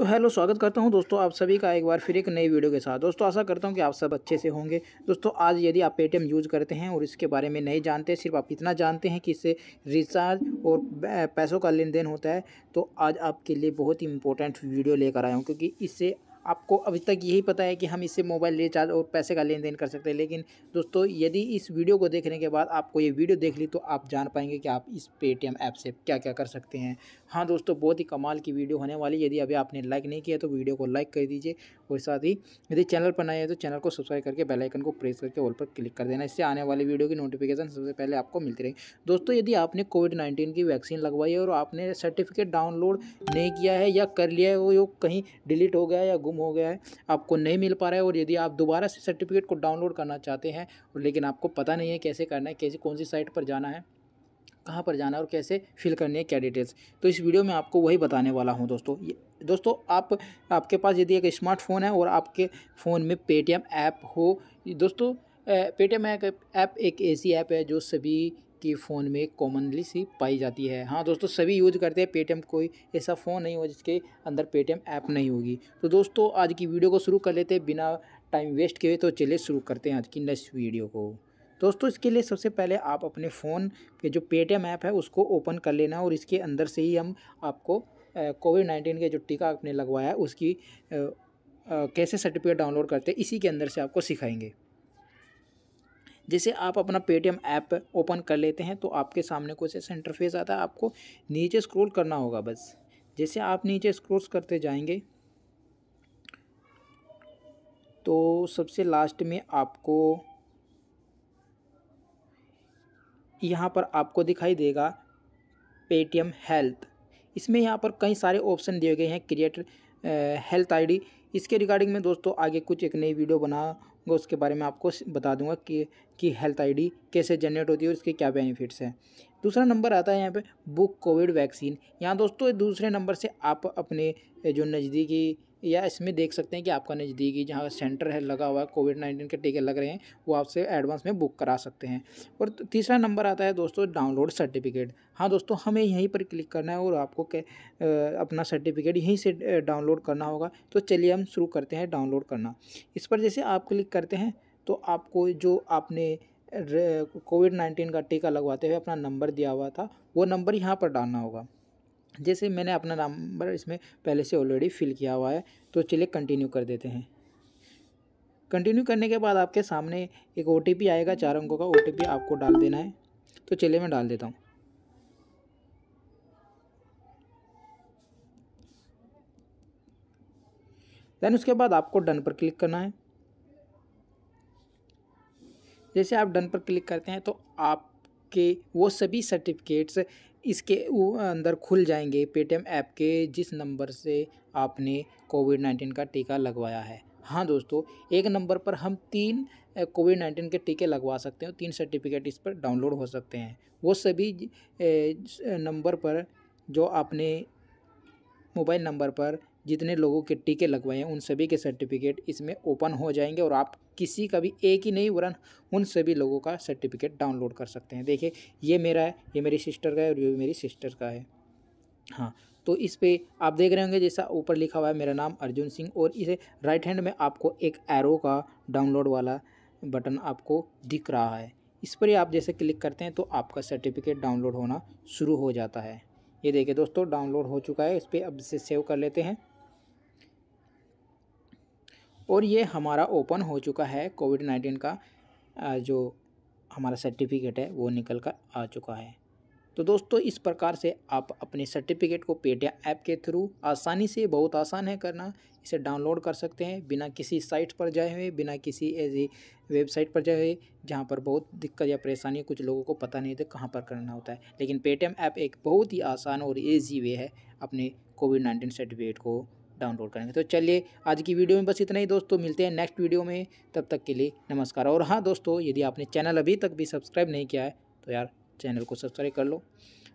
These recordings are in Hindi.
तो हेलो स्वागत करता हूं दोस्तों आप सभी का एक बार फिर एक नई वीडियो के साथ दोस्तों आशा करता हूं कि आप सब अच्छे से होंगे दोस्तों आज यदि आप पेटीएम यूज़ करते हैं और इसके बारे में नहीं जानते सिर्फ आप इतना जानते हैं कि इससे रिचार्ज और पैसों का लेन देन होता है तो आज आपके लिए बहुत ही इंपॉर्टेंट वीडियो लेकर आया हूँ क्योंकि इससे आपको अभी तक यही पता है कि हम इससे मोबाइल रिचार्ज और पैसे का लेन देन कर सकते हैं लेकिन दोस्तों यदि इस वीडियो को देखने के बाद आपको ये वीडियो देख ली तो आप जान पाएंगे कि आप इस पेटीएम ऐप से क्या क्या कर सकते हैं हाँ दोस्तों बहुत ही कमाल की वीडियो होने वाली यदि अभी आपने लाइक नहीं किया तो वीडियो को लाइक कर दीजिए और साथ ही यदि चैनल पर नए हैं तो चैनल को सब्सक्राइब करके बेलाइकन को प्रेस करके ऑल पर क्लिक कर देना इससे आने वाली वीडियो की नोटिफिकेशन सबसे पहले आपको मिलती रहेगी दोस्तों यदि आपने कोविड नाइन्टीन की वैक्सीन लगवाई है और आपने सर्टिफिकेट डाउनलोड नहीं किया है या कर लिया है वो कहीं डिलीट हो गया या गुम हो गया है आपको नहीं मिल पा रहा है और यदि आप दोबारा से सर्टिफिकेट को डाउनलोड करना चाहते हैं लेकिन आपको पता नहीं है कैसे करना है कैसे कौन सी साइट पर जाना है कहाँ पर जाना है और कैसे फिल करनी है क्या डिटेल्स तो इस वीडियो में आपको वही बताने वाला हूँ दोस्तों ये दोस्तों आप आपके पास यदि एक स्मार्टफ़ोन है और आपके फ़ोन में पेटीएम ऐप हो दोस्तों पेटीएम ऐप एक ऐसी ऐप है जो सभी के फ़ोन में कॉमनली सी पाई जाती है हाँ दोस्तों सभी यूज करते हैं पेटीएम कोई ऐसा फ़ोन नहीं हो जिसके अंदर पेटीएम ऐप नहीं होगी तो दोस्तों आज की वीडियो को शुरू कर लेते हैं बिना टाइम वेस्ट किए तो चलिए शुरू करते हैं आज की नेक्स्ट वीडियो को दोस्तों इसके लिए सबसे पहले आप अपने फ़ोन के जो पेटीएम ऐप है उसको ओपन कर लेना और इसके अंदर से ही हम आपको कोविड नाइन्टीन के जो टीका आपने लगवाया है उसकी कैसे सर्टिफिकेट डाउनलोड करते हैं इसी के अंदर से आपको सिखाएंगे जैसे आप अपना पेटीएम ऐप ओपन कर लेते हैं तो आपके सामने कुछ ऐसा इंटरफेस आता है आपको नीचे स्क्रोल करना होगा बस जैसे आप नीचे स्क्रोल्स करते जाएंगे तो सबसे लास्ट में आपको यहाँ पर आपको दिखाई देगा पेटीएम हेल्थ इसमें यहाँ पर कई सारे ऑप्शन दिए गए हैं क्रिएट हेल्थ आईडी इसके रिगार्डिंग में दोस्तों आगे कुछ एक नई वीडियो बना वो उसके बारे में आपको बता दूंगा कि कि हेल्थ आईडी कैसे जनरेट होती है और उसके क्या बेनिफिट्स हैं दूसरा नंबर आता है यहाँ पे बुक कोविड वैक्सीन यहाँ दोस्तों दूसरे नंबर से आप अपने जो नज़दीकी या इसमें देख सकते हैं कि आपका नज़दीकी जहाँ सेंटर है लगा हुआ है कोविड नाइन्टीन के टीके लग रहे हैं वो आपसे एडवांस में बुक करा सकते हैं और तीसरा नंबर आता है दोस्तों डाउनलोड सर्टिफिकेट हाँ दोस्तों हमें यहीं पर क्लिक करना है और आपको के, अपना सर्टिफिकेट यहीं से डाउनलोड करना होगा तो चलिए हम शुरू करते हैं डाउनलोड करना इस पर जैसे आप क्लिक करते हैं तो आपको जो आपने कोविड नाइन्टीन का टीका लगवाते हुए अपना नंबर दिया हुआ था वो नंबर यहाँ पर डालना होगा जैसे मैंने अपना नंबर इसमें पहले से ऑलरेडी फिल किया हुआ है तो चलिए कंटिन्यू कर देते हैं कंटिन्यू करने के बाद आपके सामने एक ओ आएगा चार अंकों का ओ आपको डाल देना है तो चलिए मैं डाल देता हूँ देन उसके बाद आपको डन पर क्लिक करना है जैसे आप डन पर क्लिक करते हैं तो आपके वो सभी सर्टिफिकेट्स इसके अंदर खुल जाएंगे पेटीएम ऐप के जिस नंबर से आपने कोविड नाइन्टीन का टीका लगवाया है हाँ दोस्तों एक नंबर पर हम तीन कोविड नाइन्टीन के टीके लगवा सकते हैं तीन सर्टिफिकेट इस पर डाउनलोड हो सकते हैं वो सभी नंबर पर जो आपने मोबाइल नंबर पर जितने लोगों के टीके लगवाए हैं उन सभी के सर्टिफिकेट इसमें ओपन हो जाएंगे और आप किसी का भी एक ही नहीं वरन उन सभी लोगों का सर्टिफिकेट डाउनलोड कर सकते हैं देखिए ये मेरा है ये मेरी सिस्टर का है और ये मेरी सिस्टर का है हाँ तो इस पर आप देख रहे होंगे जैसा ऊपर लिखा हुआ है मेरा नाम अर्जुन सिंह और इसे राइट हैंड में आपको एक एरो का डाउनलोड वाला बटन आपको दिख रहा है इस पर ही आप जैसे क्लिक करते हैं तो आपका सर्टिफिकेट डाउनलोड होना शुरू हो जाता है ये देखिए दोस्तों डाउनलोड हो चुका है इस पर अब इसे सेव कर लेते हैं और ये हमारा ओपन हो चुका है कोविड नाइन्टीन का जो हमारा सर्टिफिकेट है वो निकल कर आ चुका है तो दोस्तों इस प्रकार से आप अपने सर्टिफिकेट को पेटीएम ऐप के थ्रू आसानी से बहुत आसान है करना इसे डाउनलोड कर सकते हैं बिना किसी साइट पर जाए हुए बिना किसी ऐसी वेबसाइट पर जाए हुए जहाँ पर बहुत दिक्कत या परेशानी कुछ लोगों को पता नहीं होता कहाँ पर करना होता है लेकिन पेटीएम ऐप एक बहुत ही आसान और ईजी वे है अपने कोविड नाइन्टीन सर्टिफिकेट को डाउनलोड करेंगे तो चलिए आज की वीडियो में बस इतना ही दोस्तों मिलते हैं नेक्स्ट वीडियो में तब तक के लिए नमस्कार और हाँ दोस्तों यदि आपने चैनल अभी तक भी सब्सक्राइब नहीं किया है तो यार चैनल को सब्सक्राइब कर लो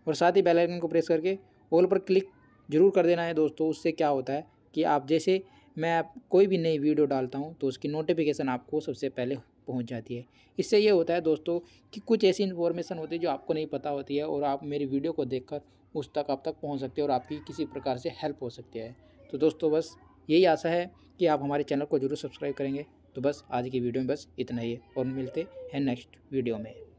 और साथ ही बेल आइकन को प्रेस करके ऑल पर क्लिक जरूर कर देना है दोस्तों उससे क्या होता है कि आप जैसे मैं कोई भी नई वीडियो डालता हूँ तो उसकी नोटिफिकेशन आपको सबसे पहले पहुँच जाती है इससे ये होता है दोस्तों कि कुछ ऐसी इन्फॉर्मेशन होती है जो आपको नहीं पता होती है और आप मेरी वीडियो को देखकर उस तक आप तक पहुँच सकते हो और आपकी किसी प्रकार से हेल्प हो सकती है तो दोस्तों बस यही आशा है कि आप हमारे चैनल को जरूर सब्सक्राइब करेंगे तो बस आज की वीडियो में बस इतना ही है और मिलते हैं नेक्स्ट वीडियो में